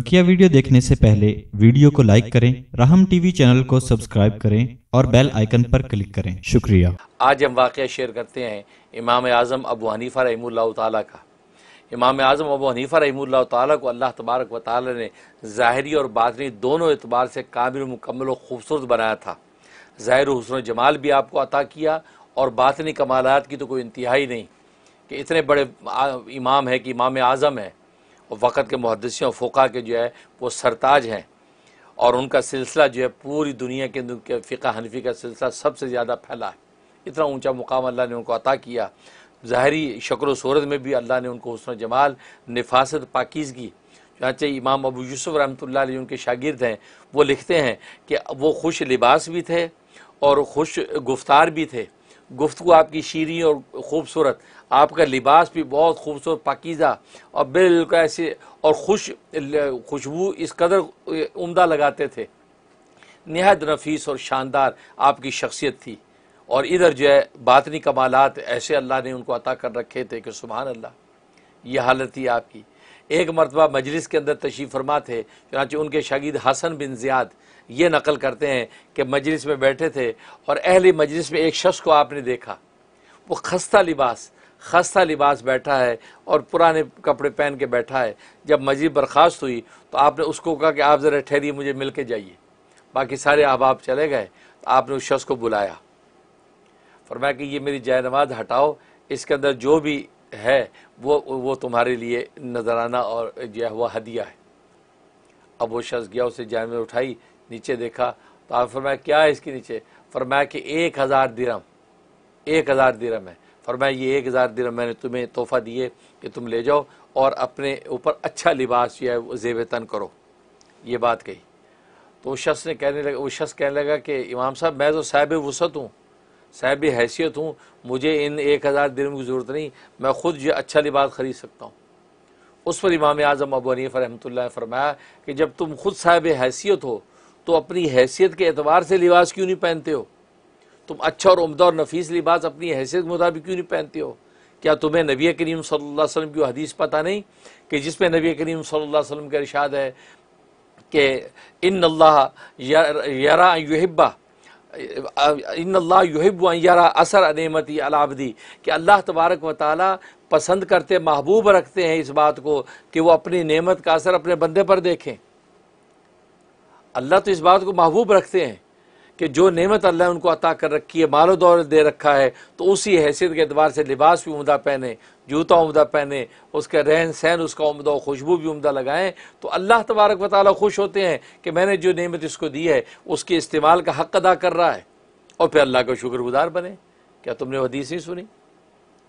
बकिया वीडियो देखने से पहले वीडियो को लाइक करें राहम टीवी चैनल को सब्सक्राइब करें और बेल आइकन पर क्लिक करें शुक्रिया आज हम वाक़ शेयर करते हैं इमाम आज़म अबू हनीफ़ा रही ताली का इमाम आज़म अबू हनीफ़ा रही तला को अल्लाह तबारक व ताली ने ज़ाहरी और बादनी दोनों एतबार से काबिल मुकम्मल व खूबसूरत बनाया था ज़ाहिर हसन जमाल भी आपको अता किया और बातनी कमालत की तो कोई इंतहाई नहीं कि इतने बड़े इमाम है कि इमाम आज़म है वक़्त के मुहदसों और फ़ोका के जो है वो सरताज हैं और उनका सिलसिला जो है पूरी दुनिया के फ़िका हनफी का सिलसिला सबसे ज़्यादा फैला है इतना ऊँचा मुकाम अल्लाह ने उनको अता किया ज़ाहरी शक्र सूरत में भी अल्लाह ने उनको हसन जमाल नफासत पाकिजगी चाँचे इमाम अबू यूसुफ़ रहमत उनके शागिर्द हैं वो लिखते हैं कि वो खुश लिबास भी थे और खुश गुफ्तार भी थे गुफ्तु आपकी शीरी और ख़ूबसूरत आपका लिबास भी बहुत खूबसूरत पाकिज़ा और बिल्कुल ऐसे और खुश खुशबू इस कदर उम्दा लगाते थे नहायत नफीस और शानदार आपकी शख्सियत थी और इधर जो है बातनी कमालत ऐसे अल्लाह ने उनको अता कर रखे थे कि सुबह अल्लाह यह हालत थी आपकी एक मरतबा मजलिस के अंदर तशीफ़ फरमा थे चुनाच उनके शागिद हसन बिन ज़ियाद ये नकल करते हैं कि मजलिस में बैठे थे और अहली मजलिस में एक शख्स को आपने देखा वो खस्ता लिबास खस्ता लिबास बैठा है और पुराने कपड़े पहन के बैठा है जब मस्जिद बर्खास्त हुई तो आपने उसको कहा कि आप ज़रा ठहरिए मुझे मिल के जाइए बाकी सारे अहबाब चले गए तो आपने उस शख्स को बुलाया फरमाया कि ये मेरी जाय हटाओ इसके अंदर जो भी है वो वो तुम्हारे लिए नजराना और जो है वह हदिया है अब वो शख्स गया उसे जानवर उठाई नीचे देखा तो आप फरमाया क्या है इसके नीचे फरमाया कि एक हज़ार दिरम एक हज़ार दिरम है फरमाया ये एक हज़ार दिरम मैंने तुम्हें तोहफ़ा दिए कि तुम ले जाओ और अपने ऊपर अच्छा लिबास जो है जेब तन करो ये बात कही तो उस शख्स ने कहने लगा उस शख्स कहने लगा कि इमाम साहब मैं तो साहब वसत हूँ साहब हैसियत हूँ मुझे इन एक हज़ार दिनों की ज़रूरत नहीं मैं ख़ुद ये अच्छा लिबास ख़रीद सकता हूँ उस पर इमाम आज़म अबू हनीफ रहमत फ़रमाया कि जब तुम खुद साहब हैसियत हो तो अपनी हैसियत के एतबार से लिबास क्यों नहीं पहनते हो तुम अच्छा और उमदा और नफीस लिबास अपनी हैसियत के मुताबिक क्यों नहीं पहनते हो क्या तुम्हें नबी करीम सल्लल्लाहु अलैहि वसल्लम की हदीस पता नहीं कि जिसमें नबी करीम सल्लल्लाहु अलैहि वसल्लम का इरशाद है कि इन अल्लाह यरा युहिब्बा इन अल्लाह युहिब यरा असर नमती अलाबदी कि अल्लाह तबारक व ताली पसंद करते महबूब रखते हैं इस बात को कि वो अपनी नेमत का असर अपने बंदे पर देखें अल्लाह तो इस बात को महबूब रखते हैं कि जो नेमत अल्लाह उनको अता कर रखी है मालो दौलत दे रखा है तो उसी हैसियत के अतबार से लिबास भी उमदा पहने जूता उमदा पहने उसका रहन सहन उसका उमदा और खुशबू भी उमदा लगाएं तो अल्लाह तबारक व खुश होते हैं कि मैंने जो नेमत इसको दी है उसके इस्तेमाल का हक अदा कर रहा है और फिर अल्लाह का शुक्रगुजार बने क्या तुमने हदीस ही सुनी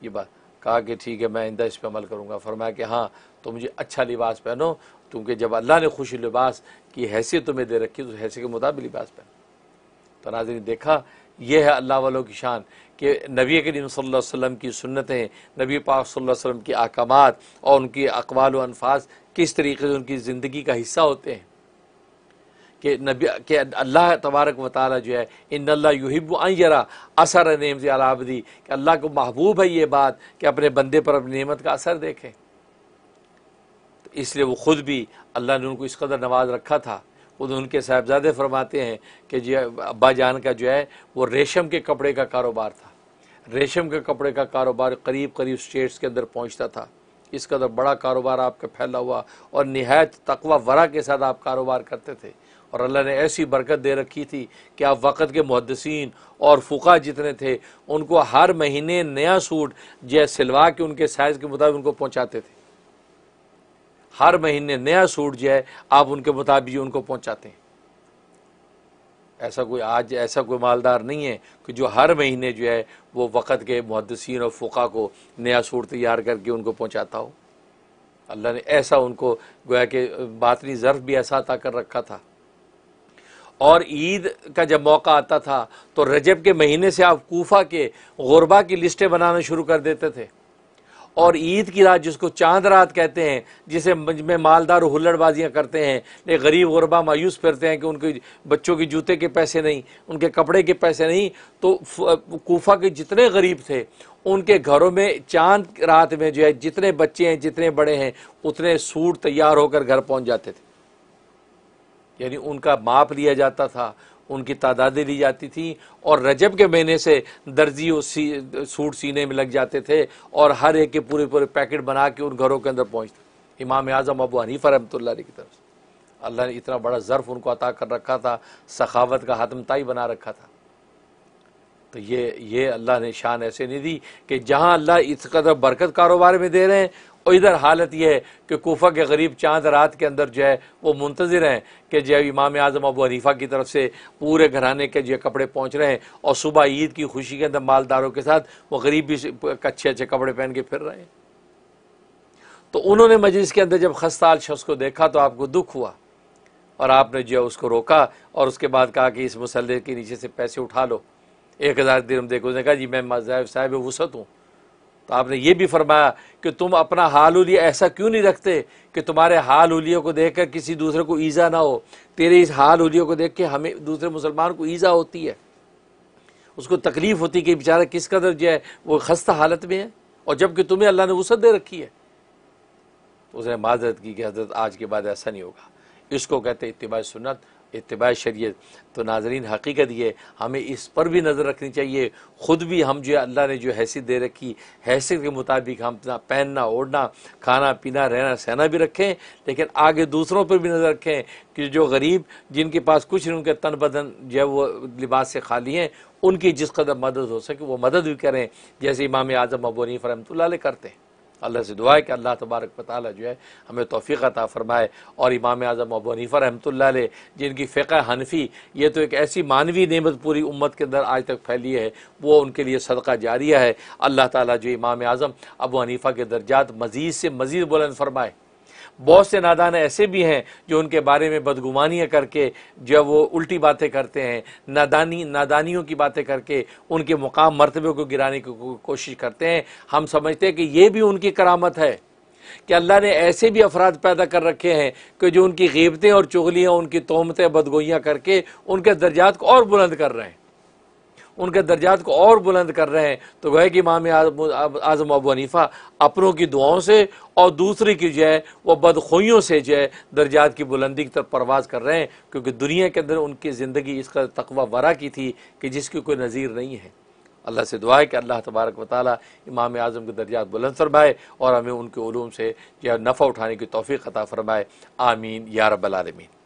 ये बात कहा कि ठीक है मैं आइंदा इस पर अमल करूँगा फरमाया कि हाँ तो मुझे अच्छा लिबास पहनो क्योंकि जब अल्लाह ने खुशी लिबास की हैसियत तुम्हें दे रखी तो हैसियत के मुताबिक लिबास पहन तो नाजरीन देखा यह है अल्लाह वालों की शान कि नबी करीम वसल्लम की सुन्नतें नबी पाक वसल्लम के अहकाम और उनके अकवाल अनफाज किस तरीके से उनकी ज़िंदगी का हिस्सा होते हैं कि नबी के अल्लाह तबारक वाली जो है इन यूहिबरा असर नमत अलाबदी कि अल्लाह को महबूब है ये बात कि अपने बंदे पर अपनी नेमत का असर देखें इसलिए वो ख़ुद भी अल्लाह ने उनको इस कदर नवाज रखा था खुद उनके साहबजादे फरमाते हैं कि जी अब्बा जान का जो है वो रेशम के कपड़े का कारोबार था रेशम के कपड़े का कारोबार करीब करीब स्टेट्स के अंदर पहुँचता था इस कदर बड़ा कारोबार आपका फैला हुआ और नहायत तकवा वरा के साथ आप कारोबार करते थे और अल्लाह ने ऐसी बरकत दे रखी थी कि आप वक़्त के मुहदसिन और फ़ुका जितने थे उनको हर महीने नया सूट जो सिलवा के उनके साइज़ के मुताबिक उनको पहुँचाते थे हर महीने नया सूट जो है आप उनके मुताबिक उनको पहुंचाते हैं ऐसा कोई आज ऐसा कोई मालदार नहीं है कि जो हर महीने जो है वो वक़्त के मुहदसिन और फ़ुका को नया सूट तैयार करके उनको पहुंचाता हो अल्लाह ने ऐसा उनको गोया कि बातनी ज़र्फ़ भी ऐसा अता कर रखा था और ईद का जब मौका आता था तो रजब के महीने से आप कोफा के गरबा की लिस्टें बनाना शुरू कर देते थे और ईद की रात जिसको चांद रात कहते हैं जिसे में मालदार हुल्लड़बाजियाँ करते हैं गरीब गरबा मायूस फिरते हैं कि उनके बच्चों के जूते के पैसे नहीं उनके कपड़े के पैसे नहीं तो कोफा के जितने गरीब थे उनके घरों में चांद रात में जो है जितने बच्चे हैं जितने बड़े हैं उतने सूट तैयार होकर घर पहुँच जाते थे यानी उनका माप लिया जाता था उनकी तादादें ली जाती थी और रजब के महीने से दर्जियों सी सूट सीने में लग जाते थे और हर एक के पूरे पूरे पैकेट बना के उन घरों के अंदर पहुँचते इमाम आज़म अबू हनीफ़ा रहमतुल्ला की तरफ से अल्लाह ने इतना बड़ा ज़र्फ़ उनको अता कर रखा था सखावत का हतमताई बना रखा था तो ये ये अल्लाह ने शान ऐसे नहीं दी कि जहाँ अल्लाह इस कदर बरकत कारोबार में दे रहे हैं और इधर हालत यह है कि कोफा के गरीब चांद रात के अंदर जो है वो मुंतज़र हैं कि जो इमाम आज़म अबू हरीफ़ा की तरफ से पूरे घराने के जो कपड़े पहुँच रहे हैं और सुबह ईद की खुशी के अंदर मालदारों के साथ वो गरीब भी अच्छे अच्छे कपड़े पहन के फिर रहे हैं तो उन्होंने मजलिस के अंदर जब खस्ताल शख्स को देखा तो आपको दुख हुआ और आपने जो है उसको रोका और उसके बाद कहा कि इस मुसल के नीचे से पैसे उठा लो एक हज़ार दिन देखो उसने कहा जी मैं मजायब साहब वसत हूँ तो आपने ये भी फरमाया कि तुम अपना हाल उलिया ऐसा क्यों नहीं रखते कि तुम्हारे हाल उलियों को देख कर किसी दूसरे को ईज़ा ना हो तेरे इस हाल उलियों को देख के हमें दूसरे मुसलमान को ईज़ा होती है उसको तकलीफ़ होती कि बेचारा किस कदर जो है वो खस्ता हालत में है और जबकि तुम्हें अल्लाह ने वसत दे रखी है तो उसने माजरत की कि हजरत आज के बाद ऐसा नहीं होगा इसको कहते इतबा सुन्नत इतबा शरीय तो नाजरीन हकीकत ये हमें इस पर भी नज़र रखनी चाहिए ख़ुद भी हम जो अल्लाह ने जो हैसियत दे रखी हैसियत के मुताबिक हम अपना पहनना ओढ़ना खाना पीना रहना सहना भी रखें लेकिन आगे दूसरों पर भी नज़र रखें कि जो गरीब जिनके पास कुछ नहीं उनके तन बदन जो है वो लिबास से खाली हैं उनकी जिस कदर मदद हो सके वो मदद भी करें जैसे इमाम आज़म अबोनी फरहमत रमत करते हैं अल्लाह से दुआ है कि अल्लाह तबारक वाली जो है हमें तोफ़ी अता फ़रमाए और इमाम आज़म अबू हनीफ़ा रहमत जिनकी फ़िका हनफी ये तो एक ऐसी मानवी नमत पूरी उम्मत के अंदर आज तक फैली है वो उनके लिए सदका जारिया है अल्लाह ताली जो इमाम आज़म अबनीफा के दर्जात मज़ीद से मज़ीद बुलंद फरमाए बहुत से नादान ऐसे भी हैं जो उनके बारे में बदगुमानियाँ करके जो वो उल्टी बातें करते हैं नादानी नादानियों की बातें करके उनके मुकाम मरतबे को गिराने की कोशिश करते हैं हम समझते हैं कि ये भी उनकी करामत है कि अल्लाह ने ऐसे भी अफराद पैदा कर रखे हैं कि जो उनकी गीबतें और चुगलियाँ उनकी तोहमतें बदगोइयाँ करके उनके दर्जात को और बुलंद कर रहे हैं उनके दर्जात को और बुलंद कर रहे हैं तो वह कि इमाम आज़म अबू हनीफ़ा अपनों की दुआओं से और दूसरी की जो है वह बदखोइयों से जो है दर्जात की बुलंदी की तरफ परवाज़ कर रहे हैं क्योंकि दुनिया के अंदर उनकी ज़िंदगी कदर तकवा वरा की थी कि जिसकी कोई नज़ीर नहीं है अल्लाह से दुआ है कि अल्लाह तबारक वाली इमाम आज़म के दर्जात बुलंद फरमाए और हमें उनके ूम से जो है नफ़ा उठाने की तोफ़ी अता फ़रमाए आमीन या रबालमीन